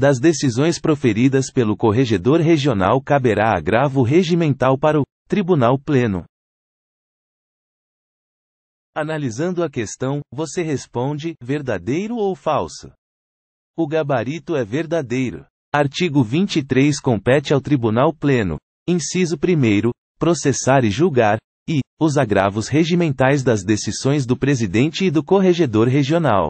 Das decisões proferidas pelo corregedor regional caberá agravo regimental para o Tribunal Pleno. Analisando a questão, você responde: verdadeiro ou falso? O gabarito é verdadeiro. Artigo 23 compete ao Tribunal Pleno, inciso 1, processar e julgar, e, os agravos regimentais das decisões do presidente e do corregedor regional.